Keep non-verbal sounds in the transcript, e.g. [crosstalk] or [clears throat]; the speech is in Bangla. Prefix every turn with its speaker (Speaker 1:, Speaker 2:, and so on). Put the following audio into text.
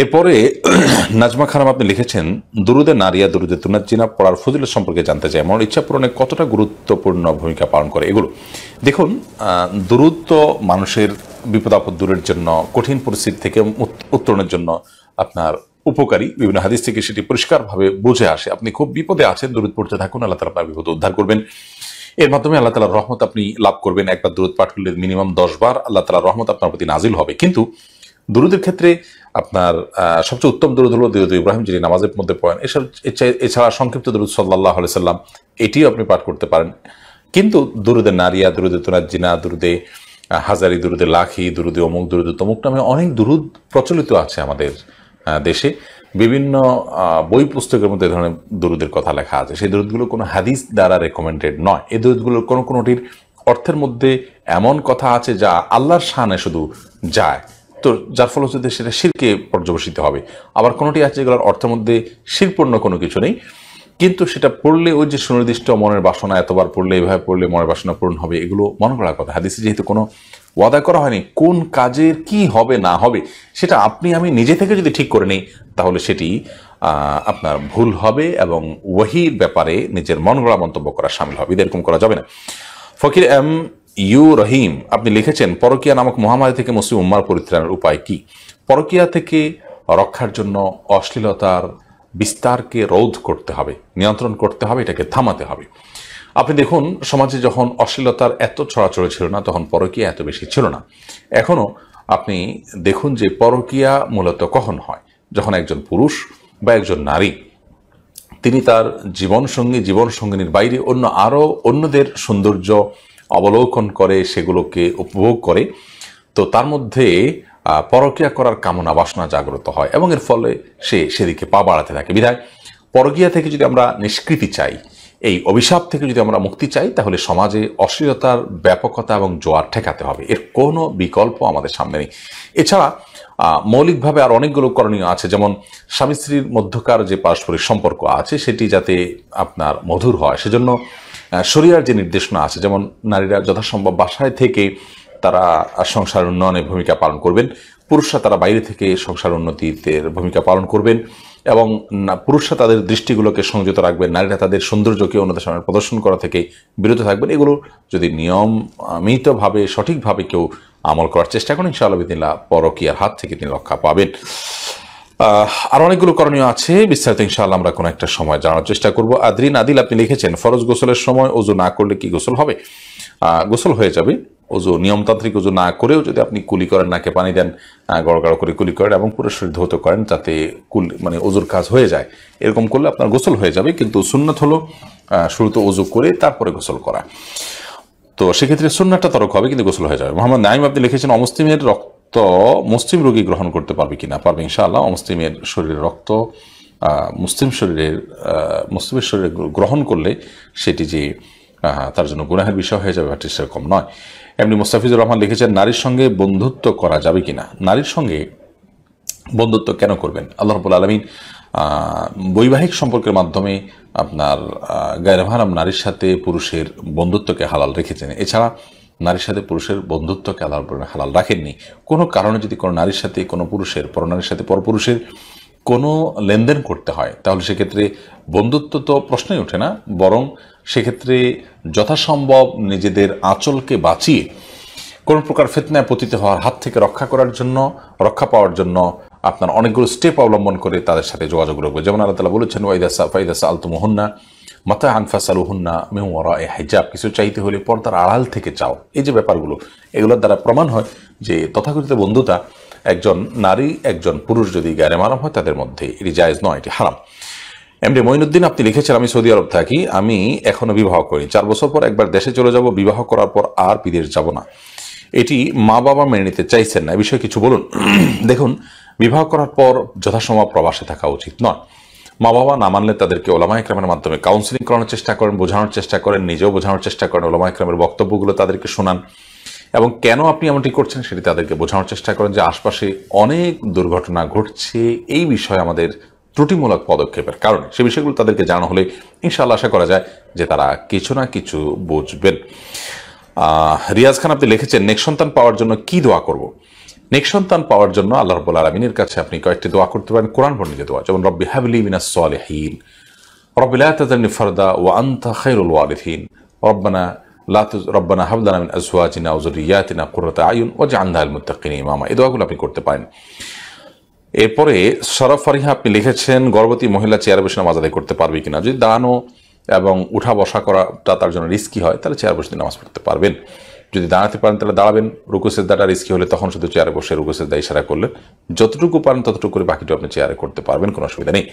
Speaker 1: এরপরে নাজমা খানাম আপনি লিখেছেন দুরুদে নারিয়া দুরুদে তুনাত জিনা পড়ার ফজিল সম্পর্কে জানতে চাই মনের ইচ্ছা পূরণে কতটা গুরুত্বপূর্ণ ভূমিকা পালন করে এগুলো দেখুন দুরুদ তো মানুষের বিপদ আপদ দূরের জন্য কঠিন পরিস্থিতি থেকে উত্তরণের জন্য আপনার উপকারী বিভিন্ন হাদিস থেকে সেটি পরিষ্কারভাবে বুঝে আসে আপনি খুব বিপদে আছেন দূরত পড়তে থাকুন আল্লাহ তালা আপনার বিপদ উদ্ধার করবেন এর মাধ্যমে আল্লাহ তালার রহমত আপনি লাভ করবেন একবার দূরত পাঠ করলে মিনিমাম দশবার আল্লাহ তালার রহমত আপনার প্রতি নাজিল হবে কিন্তু দুরুদের ক্ষেত্রে আপনার সবচেয়ে উত্তম দরুদ হল দরুদ ইব্রাহিম যিনি নামাজের মধ্যে পড়েন এসব এছাড়া সংক্ষিপ্ত দরুদ সাল্লাহ সাল্লাম এটিও আপনি পাঠ করতে পারেন কিন্তু দুরুদে নারিয়া দুরুদে জিনা দুরুদে হাজারি দুরুদে লাখি দুরুদে অমুক দুরুদে তমুক নামে অনেক দুরুদ প্রচলিত আছে আমাদের দেশে বিভিন্ন বই পুস্তকের মধ্যে ধরনের দুরুদের কথা লেখা আছে সেই দুরুদগুলো কোনো হাদিস দ্বারা রেকমেন্ডেড নয় এই দুরুদগুলো কোনো কোনোটির অর্থের মধ্যে এমন কথা আছে যা আল্লাহর শানে শুধু যায় তো যার ফলে হচ্ছে সেটা শিরকে পর্যবেসিত হবে আবার কোনোটি আছে যেগুলোর অর্থের মধ্যে শিরপূর্ণ কোনো কিছু নেই কিন্তু সেটা পড়লে ওই যে সুনির্দিষ্ট মনের বাসনা এতবার পড়লে এভাবে পড়লে মনের বাসনা পূরণ হবে এগুলো মনে করার কথা হাদিসে যেহেতু কোনো ওয়াদা করা হয়নি কোন কাজের কি হবে না হবে সেটা আপনি আমি নিজে থেকে যদি ঠিক করে নিই তাহলে সেটি আপনার ভুল হবে এবং ওহির ব্যাপারে নিজের মন গড়া মন্তব্য করা সামিল হবে এরকম করা যাবে না ফকির এম ইউ রহিম আপনি লিখেছেন পরকিয়া নামক মহামারী থেকে মুসলিম উম্মার পরিত্রাণের উপায় কি পরকিয়া থেকে রক্ষার জন্য অশ্লীলতার বিস্তারকে রোধ করতে হবে নিয়ন্ত্রণ করতে হবে এটাকে থামাতে হবে আপনি দেখুন সমাজে যখন অশ্লীলতার এত ছড়াছড়ি ছিল না তখন পরকিয়া এত বেশি ছিল না এখনও আপনি দেখুন যে পরকিয়া মূলত কখন হয় যখন একজন পুরুষ বা একজন নারী তিনি তার জীবনসঙ্গী জীবনসঙ্গিনীর বাইরে অন্য আরও অন্যদের সৌন্দর্য অবলোকন করে সেগুলোকে উপভোগ করে তো তার মধ্যে পরকিয়া করার কামনা বাসনা জাগ্রত হয় এবং এর ফলে সে সেদিকে পা বাড়াতে থাকে বিধায় পরকিয়া থেকে যদি আমরা নিষ্কৃতি চাই এই অভিশাপ থেকে যদি আমরা মুক্তি চাই তাহলে সমাজে অশ্লীলতার ব্যাপকতা এবং জোয়ার ঠেকাতে হবে এর কোনো বিকল্প আমাদের সামনে নেই এছাড়া মৌলিকভাবে আর অনেকগুলো করণীয় আছে যেমন স্বামী স্ত্রীর মধ্যকার যে পারস্পরিক সম্পর্ক আছে সেটি যাতে আপনার মধুর হয় সেজন্য শরিয়ার যে নির্দেশনা আছে যেমন নারীরা যথাসম্ভব বাসায় থেকে তারা সংসার উন্নয়নে ভূমিকা পালন করবেন পুরুষরা তারা বাইরে থেকে সংসার উন্নতিতে ভূমিকা পালন করবেন এবং পুরুষরা তাদের দৃষ্টিগুলোকে সংযত রাখবেন নারীরা তাদের সৌন্দর্যকে অন্যদের সামনে প্রদর্শন করা থেকে বিরত থাকবেন এগুলো যদি নিয়মিতভাবে সঠিকভাবে কেউ আমল করার চেষ্টা করেন ইনশাআল্লাহ তিনি পরকিয়ার হাত থেকে তিনি রক্ষা পাবেন আর অনেকগুলো করণীয় আছে বিস্তারিত ইনশাল আমরা কোনো একটা সময় জানার চেষ্টা করব আদরিন আদিল আপনি লিখেছেন ফরজ গোসলের সময় অজু না করলে কি গোসল হবে গোসল হয়ে যাবে ওজু নিয়মতান্ত্রিক অজু না করেও যদি আপনি কুলি করেন নাকে পানি দেন গড়গড় করে কুলি করেন এবং পুরো শরীর ধৌত করেন যাতে কুল মানে অজুর কাজ হয়ে যায় এরকম করলে আপনার গোসল হয়ে যাবে কিন্তু সুন্নত হলো শুরুতে অজু করে তারপরে গোসল করা তো সেক্ষেত্রে সুন্নাটা তরক হবে কিন্তু গোসল হয়ে যাবে মোহাম্মদ নাইম আপনি লিখেছেন অমুসলিমের রক্ত তো মুসলিম রোগী গ্রহণ করতে পারবে কিনা পারবে ইনশাআল্লাহ মুসলিমের শরীরের রক্ত মুসলিম শরীরের মুসলিমের শরীরে গ্রহণ করলে সেটি যে তার জন্য গুনাহের বিষয় হয়ে যাবে বাট সেরকম নয় এমনি মুস্তাফিজুর রহমান লিখেছেন নারীর সঙ্গে বন্ধুত্ব করা যাবে কিনা নারীর সঙ্গে বন্ধুত্ব কেন করবেন আল্লাহ রবুল আলমিন বৈবাহিক সম্পর্কের মাধ্যমে আপনার গায়রভারাম নারীর সাথে পুরুষের বন্ধুত্বকে হালাল রেখেছেন এছাড়া নারীর সাথে পুরুষের বন্ধুত্বকে আল্লাহ হালাল রাখেননি কোনো কারণে যদি কোনো নারীর সাথে কোনো পুরুষের পরনারীর সাথে পরপুরুষের কোনো লেনদেন করতে হয় তাহলে সেক্ষেত্রে বন্ধুত্ব তো প্রশ্নই ওঠে না বরং সেক্ষেত্রে যথাসম্ভব নিজেদের আঁচলকে বাঁচিয়ে কোনো প্রকার ফেতনায় পতিত হওয়ার হাত থেকে রক্ষা করার জন্য রক্ষা পাওয়ার জন্য আপনার অনেকগুলো স্টেপ অবলম্বন করে তাদের সাথে যোগাযোগ রাখবে যেমন আল্লাহ তালা বলেছেন ওয়াইদাসা ফাইদাসা মোহন্না মাথায় মাথা হুন্না মেমোয়ারা এ হেজাব কিছু চাইতে হলে পর্দার আড়াল থেকে চাও এই যে ব্যাপারগুলো এগুলোর দ্বারা প্রমাণ হয় যে তথাকথিত বন্ধুতা একজন নারী একজন পুরুষ যদি গ্যারে মারাম হয় তাদের মধ্যে এটি জায়জ নয় এটি হারাম এমডি মঈনুদ্দিন আপনি লিখেছেন আমি সৌদি আরব থাকি আমি এখনও বিবাহ করি চার বছর পর একবার দেশে চলে যাব বিবাহ করার পর আর বিদেশ যাব না এটি মা বাবা মেনে নিতে চাইছেন না এ বিষয়ে কিছু বলুন [clears throat] দেখুন বিবাহ করার পর যথাসময় প্রবাসে থাকা উচিত নয় মা বাবা না মানলে তাদেরকে ওলামা একরামের মাধ্যমে কাউন্সিলিং করানোর চেষ্টা করেন বোঝানোর চেষ্টা করেন নিজেও বোঝানোর চেষ্টা করেন ওলামা একরামের বক্তব্যগুলো তাদেরকে শোনান এবং কেন আপনি এমনটি করছেন সেটি তাদেরকে বোঝানোর চেষ্টা করেন যে আশপাশে অনেক দুর্ঘটনা ঘটছে এই বিষয়ে আমাদের ত্রুটিমূলক পদক্ষেপের কারণে সে বিষয়গুলো তাদেরকে জানা হলে ইনশাল্লাহ আশা করা যায় যে তারা কিছু না কিছু বুঝবেন রিয়াজ খান আপনি লিখেছেন নেক্সন্তান সন্তান পাওয়ার জন্য কি দোয়া করব নেক সন্তান পাওয়ার জন্য আল্লাহ রব্বুল আলমিনের কাছে আপনি কয়েকটি দোয়া করতে পারেন কোরআন বর্ণিত দোয়া যেমন রব্বি হাবলি মিনাস সালেহীন রব্বিল আতাদানি ফারদা ও আনতা খাইরুল ওয়ারিথিন রব্বানা লাতুজ রব্বানা হাবলানা মিন আজওয়াজিনা ওয়া যুররিয়াতিনা আয়ুন ও ওয়াজআলনা লিল মুত্তাকিন ইমামা এই দোয়াগুলো আপনি করতে পারেন এরপরে সরফ ফারিহা আপনি লিখেছেন গর্ভবতী মহিলা চেয়ার বসে নামাজ আদায় করতে পারবে কিনা যদি দানও এবং উঠা বসা করাটা তার জন্য রিস্কি হয় তাহলে চেয়ার বসে নামাজ পড়তে পারবেন যদি দাঁড়াতে পারেন তাহলে দাঁড়াবেন রুকুসের দাঁড়া রিস্কি হলে তখন শুধু চেয়ারে বসে রুকুসের দায় ইশারা করলেন যতটুকু পারেন ততটুকু করে বাকিটা আপনি চেয়ারে করতে পারবেন কোনো অসুবিধা নেই